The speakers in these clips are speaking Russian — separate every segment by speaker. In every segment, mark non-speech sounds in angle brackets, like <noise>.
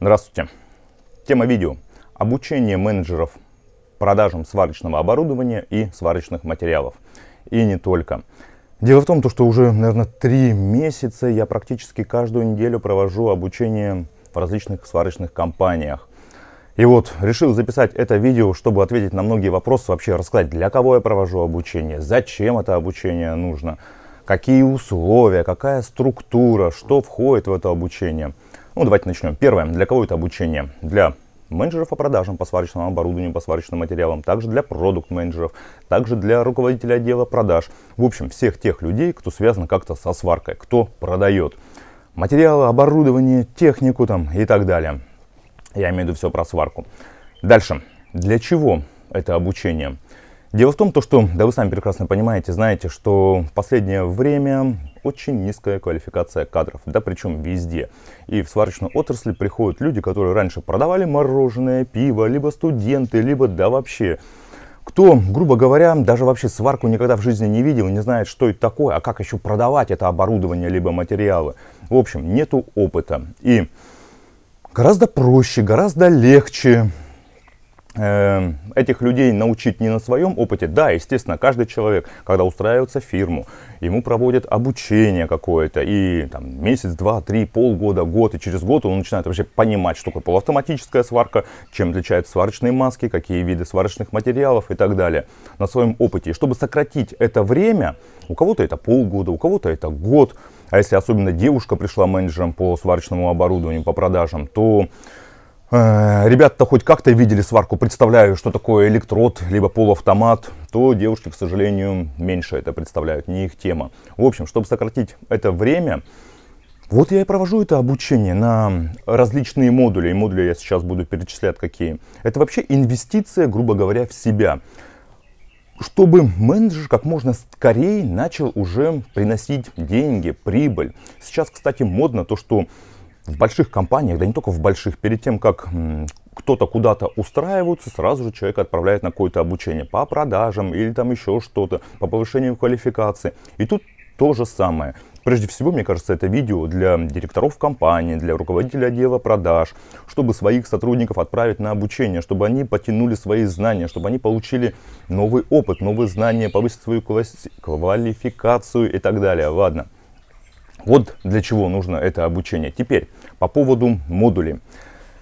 Speaker 1: Здравствуйте. Тема видео. Обучение менеджеров продажам сварочного оборудования и сварочных материалов. И не только. Дело в том, что уже, наверное, три месяца я практически каждую неделю провожу обучение в различных сварочных компаниях. И вот решил записать это видео, чтобы ответить на многие вопросы, вообще рассказать, для кого я провожу обучение, зачем это обучение нужно, какие условия, какая структура, что входит в это обучение – ну, давайте начнем. Первое. Для кого это обучение? Для менеджеров по продажам по сварочному оборудованию, по сварочным материалам, также для продукт-менеджеров, также для руководителя отдела продаж. В общем, всех тех людей, кто связан как-то со сваркой, кто продает материалы, оборудование, технику там и так далее. Я имею в виду все про сварку. Дальше. Для чего это обучение? Дело в том, то, что, да вы сами прекрасно понимаете, знаете, что в последнее время очень низкая квалификация кадров, да причем везде. И в сварочной отрасли приходят люди, которые раньше продавали мороженое, пиво, либо студенты, либо да вообще кто, грубо говоря, даже вообще сварку никогда в жизни не видел, не знает, что это такое, а как еще продавать это оборудование либо материалы. В общем, нету опыта. И гораздо проще, гораздо легче Эм, этих людей научить не на своем опыте. Да, естественно, каждый человек, когда устраивается в фирму, ему проводят обучение какое-то, и там, месяц, два, три, полгода, год, и через год он начинает вообще понимать, что такое полуавтоматическая сварка, чем отличаются сварочные маски, какие виды сварочных материалов и так далее на своем опыте. И чтобы сократить это время, у кого-то это полгода, у кого-то это год, а если особенно девушка пришла менеджером по сварочному оборудованию, по продажам, то Э, ребята-то хоть как-то видели сварку, представляю, что такое электрод, либо полуавтомат, то девушки, к сожалению, меньше это представляют, не их тема. В общем, чтобы сократить это время, вот я и провожу это обучение на различные модули, и модули я сейчас буду перечислять какие. Это вообще инвестиция, грубо говоря, в себя чтобы менеджер как можно скорее начал уже приносить деньги, прибыль. Сейчас, кстати, модно то, что в больших компаниях, да не только в больших, перед тем, как кто-то куда-то устраивается сразу же человека отправляет на какое-то обучение по продажам или там еще что-то, по повышению квалификации. И тут то же самое. Прежде всего, мне кажется, это видео для директоров компании, для руководителя отдела продаж, чтобы своих сотрудников отправить на обучение, чтобы они потянули свои знания, чтобы они получили новый опыт, новые знания, повысить свою квалификацию и так далее. Ладно. Вот для чего нужно это обучение. Теперь по поводу модулей.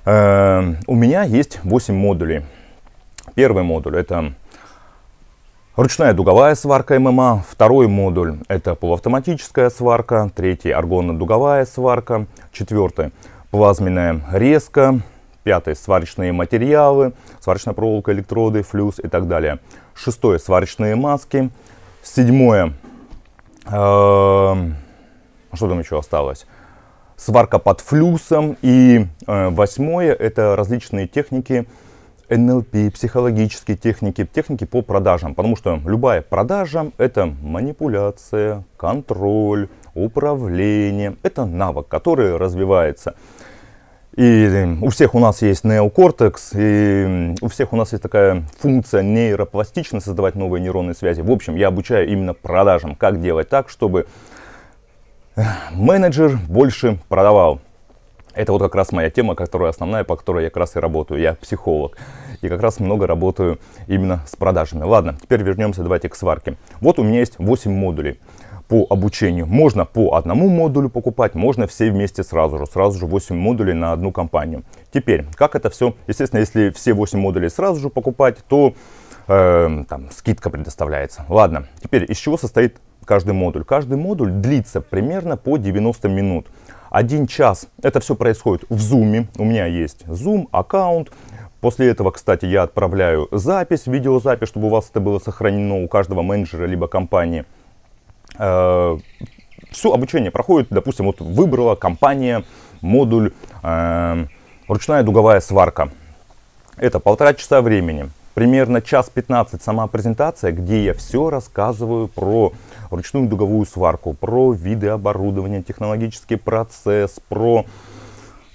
Speaker 1: Э, у меня есть 8 модулей. Первый модуль это ручная дуговая сварка ММА. Второй модуль это полуавтоматическая сварка. Третий аргонно-дуговая сварка. Четвертый плазменная резка. Пятый сварочные материалы, сварочная проволока, электроды, флюс и так далее. Шестое сварочные маски. Седьмое э, что там еще осталось? Сварка под флюсом. И э, восьмое – это различные техники НЛП, психологические техники, техники по продажам. Потому что любая продажа – это манипуляция, контроль, управление. Это навык, который развивается. И у всех у нас есть неокортекс, и у всех у нас есть такая функция нейропластичность создавать новые нейронные связи. В общем, я обучаю именно продажам, как делать так, чтобы Менеджер больше продавал. Это вот как раз моя тема, которая основная, по которой я как раз и работаю. Я психолог. И как раз много работаю именно с продажами. Ладно, теперь вернемся давайте к сварке. Вот у меня есть 8 модулей по обучению. Можно по одному модулю покупать, можно все вместе сразу же. Сразу же 8 модулей на одну компанию. Теперь, как это все? Естественно, если все 8 модулей сразу же покупать, то э, там скидка предоставляется. Ладно, теперь из чего состоит каждый модуль. Каждый модуль длится примерно по 90 минут. Один час. Это все происходит в Zoom. У меня есть Zoom, аккаунт. После этого, кстати, я отправляю запись, видеозапись, чтобы у вас это было сохранено у каждого менеджера либо компании. Э, все обучение проходит, допустим, вот выбрала компания модуль э, ручная дуговая сварка. Это полтора часа времени примерно час 15 сама презентация, где я все рассказываю про ручную дуговую сварку, про виды оборудования, технологический процесс, про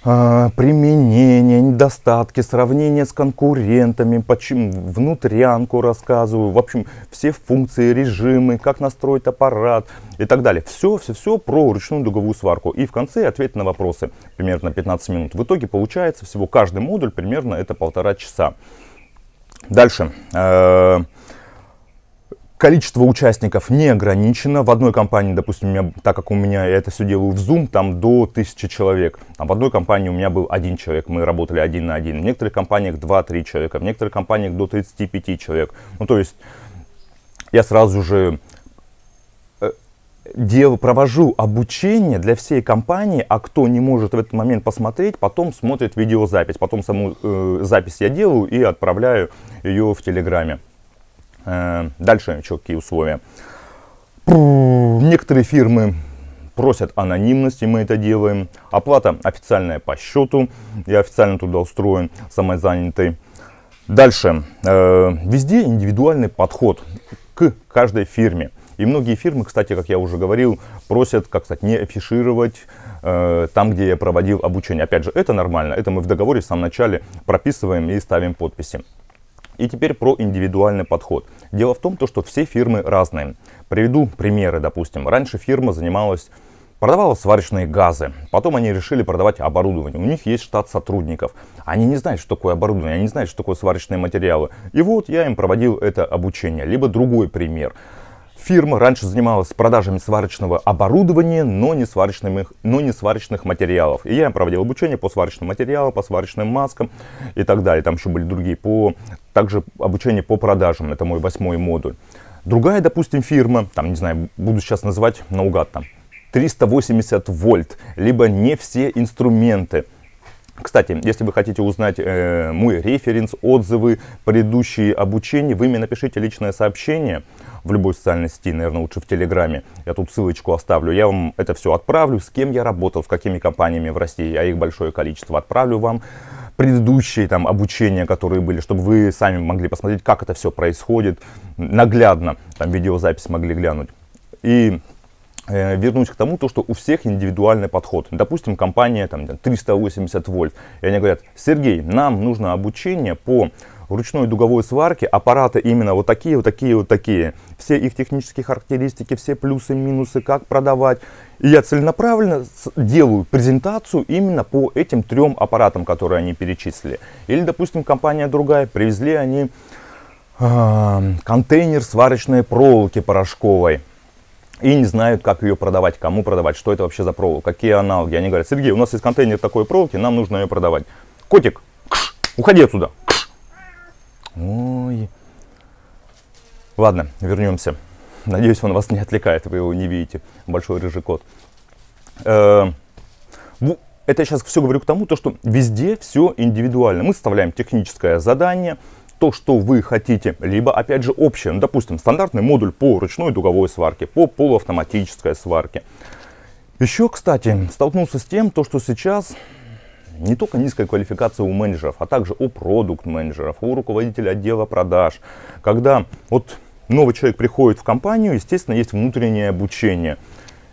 Speaker 1: а, применение, недостатки, сравнение с конкурентами, почему внутрянку рассказываю, в общем, все функции, режимы, как настроить аппарат и так далее. Все-все-все про ручную дуговую сварку. И в конце ответы на вопросы примерно 15 минут. В итоге получается всего каждый модуль примерно это полтора часа. Дальше. Э, количество участников не ограничено. В одной компании, допустим, у меня, так как у меня я это все делаю в Zoom, там до 1000 человек. Там в одной компании у меня был один человек, мы работали один на один. В некоторых компаниях 2-3 человека, в некоторых компаниях до 35 человек. Ну, то есть я сразу же дел, провожу обучение для всей компании, а кто не может в этот момент посмотреть, потом смотрит видеозапись. Потом саму э, запись я делаю и отправляю ее в Телеграме. Э, дальше еще какие условия. Пу, некоторые фирмы просят анонимности, мы это делаем. Оплата официальная по счету, я официально туда устроен, самозанятый. Дальше, э, везде индивидуальный подход к каждой фирме. И многие фирмы, кстати, как я уже говорил, просят, как сказать, не афишировать э, там, где я проводил обучение. Опять же, это нормально, это мы в договоре в самом начале прописываем и ставим подписи. И теперь про индивидуальный подход. Дело в том, то, что все фирмы разные. Приведу примеры, допустим. Раньше фирма занималась продавала сварочные газы. Потом они решили продавать оборудование. У них есть штат сотрудников. Они не знают, что такое оборудование, они не знают, что такое сварочные материалы. И вот я им проводил это обучение. Либо другой пример. Фирма раньше занималась продажами сварочного оборудования, но не, сварочных, но не сварочных материалов. И я проводил обучение по сварочным материалам, по сварочным маскам и так далее. Там еще были другие. По, также обучение по продажам, это мой восьмой модуль. Другая, допустим, фирма, там, не знаю, буду сейчас называть наугад там, 380 вольт, либо не все инструменты – кстати, если вы хотите узнать э, мой референс, отзывы, предыдущие обучения, вы мне напишите личное сообщение в любой социальной сети, наверное, лучше в Телеграме. Я тут ссылочку оставлю. Я вам это все отправлю, с кем я работал, с какими компаниями в России, а их большое количество. Отправлю вам предыдущие там обучения, которые были, чтобы вы сами могли посмотреть, как это все происходит наглядно. Там видеозапись могли глянуть. И Э, вернусь к тому, то, что у всех индивидуальный подход. Допустим, компания там, 380 вольт, и они говорят, Сергей, нам нужно обучение по ручной дуговой сварке, аппараты именно вот такие, вот такие, вот такие. Все их технические характеристики, все плюсы, минусы, как продавать. И я целенаправленно делаю презентацию именно по этим трем аппаратам, которые они перечислили. Или, допустим, компания другая, привезли они а, контейнер сварочной проволоки порошковой и не знают, как ее продавать, кому продавать, что это вообще за проволока, какие аналоги. Они говорят, Сергей, у нас есть контейнер такой проволоки, нам нужно ее продавать. Котик, кш, уходи отсюда. Кш. Ой. Ладно, вернемся. Надеюсь, он вас не отвлекает, вы его не видите. Большой рыжий кот. Э, ну, это я сейчас все говорю к тому, то, что везде все индивидуально. Мы составляем техническое задание, то, что вы хотите, либо, опять же, общее, ну, допустим, стандартный модуль по ручной дуговой сварке, по полуавтоматической сварке. Еще, кстати, столкнулся с тем, то, что сейчас не только низкая квалификация у менеджеров, а также у продукт-менеджеров, у руководителя отдела продаж. Когда вот новый человек приходит в компанию, естественно, есть внутреннее обучение –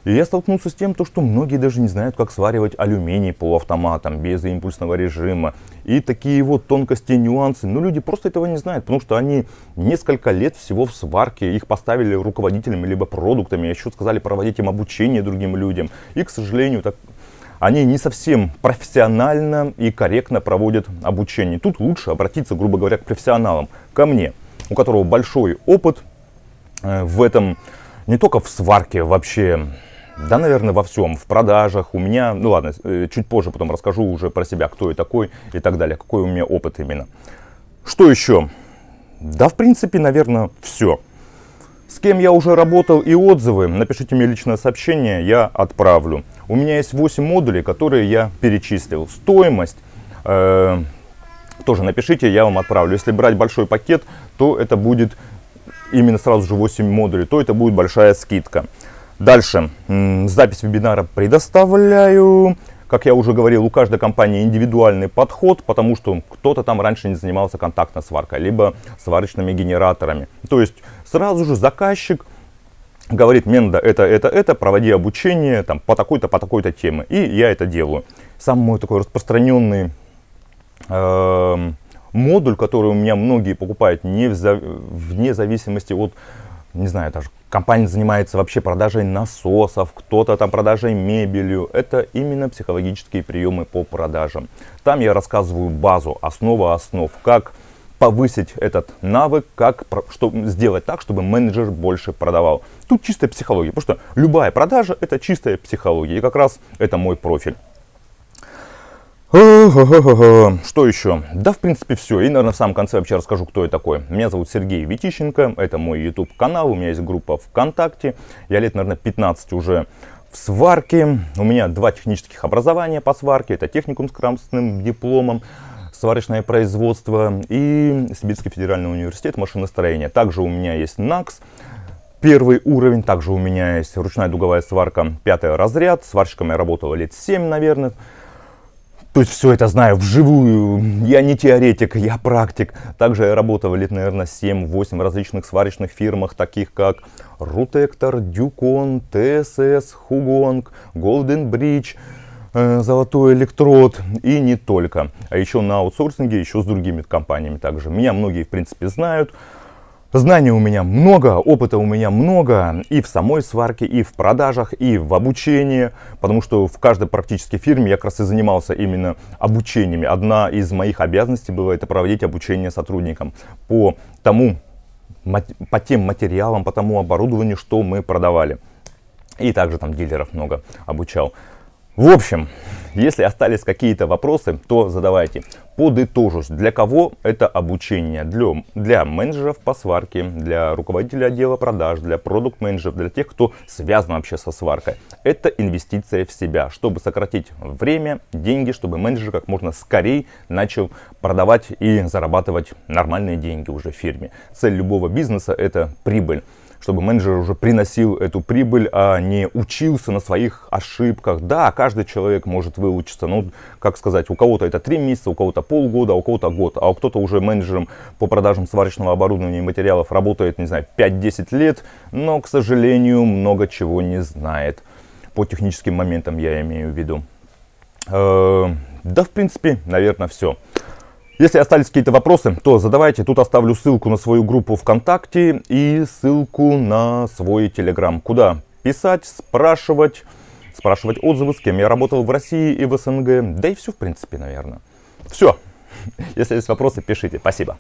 Speaker 1: и я столкнулся с тем, то, что многие даже не знают, как сваривать алюминий полуавтоматом, без импульсного режима. И такие вот тонкости, нюансы. Но люди просто этого не знают, потому что они несколько лет всего в сварке. Их поставили руководителями либо продуктами, а еще сказали проводить им обучение другим людям. И, к сожалению, так, они не совсем профессионально и корректно проводят обучение. Тут лучше обратиться, грубо говоря, к профессионалам, ко мне, у которого большой опыт э, в этом, не только в сварке вообще, да, наверное, во всем. В продажах у меня, ну ладно, э, чуть позже потом расскажу уже про себя, кто я такой и так далее, какой у меня опыт именно. Что еще? Да, в принципе, наверное, все. С кем я уже работал и отзывы, напишите мне личное сообщение, я отправлю. У меня есть 8 модулей, которые я перечислил. Стоимость, э, тоже напишите, я вам отправлю. Если брать большой пакет, то это будет именно сразу же 8 модулей, то это будет большая скидка. Дальше. Запись вебинара предоставляю. Как я уже говорил, у каждой компании индивидуальный подход, потому что кто-то там раньше не занимался контактной сваркой, либо сварочными генераторами. То есть сразу же заказчик говорит, Менда, это, это, это, проводи обучение там, по такой-то, по такой-то теме. И я это делаю. Самый такой распространенный э, модуль, который у меня многие покупают не в, вне зависимости от не знаю, даже компания занимается вообще продажей насосов, кто-то там продажей мебелью. Это именно психологические приемы по продажам. Там я рассказываю базу, основа основ, как повысить этот навык, как что, сделать так, чтобы менеджер больше продавал. Тут чистая психология, потому что любая продажа это чистая психология, и как раз это мой профиль. Что еще? Да, в принципе, все. И, наверное, в самом конце вообще расскажу, кто я такой. Меня зовут Сергей Витищенко, это мой YouTube-канал, у меня есть группа ВКонтакте. Я лет, наверное, 15 уже в сварке. У меня два технических образования по сварке. Это техникум с красным дипломом, сварочное производство и Сибирский федеральный университет машиностроения. Также у меня есть НАКС, первый уровень. Также у меня есть ручная дуговая сварка, пятый разряд. Сварщиком я работал лет 7, наверное. То есть все это знаю вживую, я не теоретик, я практик. Также я работал лет, наверное, 7-8 в различных сварочных фирмах, таких как Рутектор, Дюкон, ТСС, Хугонг, Голден Бридж, э, Золотой электрод и не только. А еще на аутсорсинге, еще с другими компаниями также. Меня многие, в принципе, знают. Знаний у меня много, опыта у меня много и в самой сварке, и в продажах, и в обучении, потому что в каждой практической фирме я как раз и занимался именно обучениями. Одна из моих обязанностей была это проводить обучение сотрудникам по тому, по тем материалам, по тому оборудованию, что мы продавали. И также там дилеров много обучал. В общем, если остались какие-то вопросы, то задавайте. Подытожу, для кого это обучение? Для, для менеджеров по сварке, для руководителя отдела продаж, для продукт-менеджеров, для тех, кто связан вообще со сваркой. Это инвестиция в себя, чтобы сократить время, деньги, чтобы менеджер как можно скорее начал продавать и зарабатывать нормальные деньги уже в фирме. Цель любого бизнеса это прибыль чтобы менеджер уже приносил эту прибыль, а не учился на своих ошибках. Да, каждый человек может выучиться, но, как сказать, у кого-то это 3 месяца, у кого-то полгода, а у кого-то год, а у кто-то уже менеджером по продажам сварочного оборудования и материалов работает, не знаю, 5-10 лет, но, к сожалению, много чего не знает. По техническим моментам я имею в виду. Э, да, в принципе, наверное, все. Если остались какие-то вопросы, то задавайте. Тут оставлю ссылку на свою группу ВКонтакте и ссылку на свой Телеграм. Куда писать, спрашивать, спрашивать отзывы, с кем я работал в России и в СНГ. Да и все, в принципе, наверное. Все. <laughs> Если есть вопросы, пишите. Спасибо.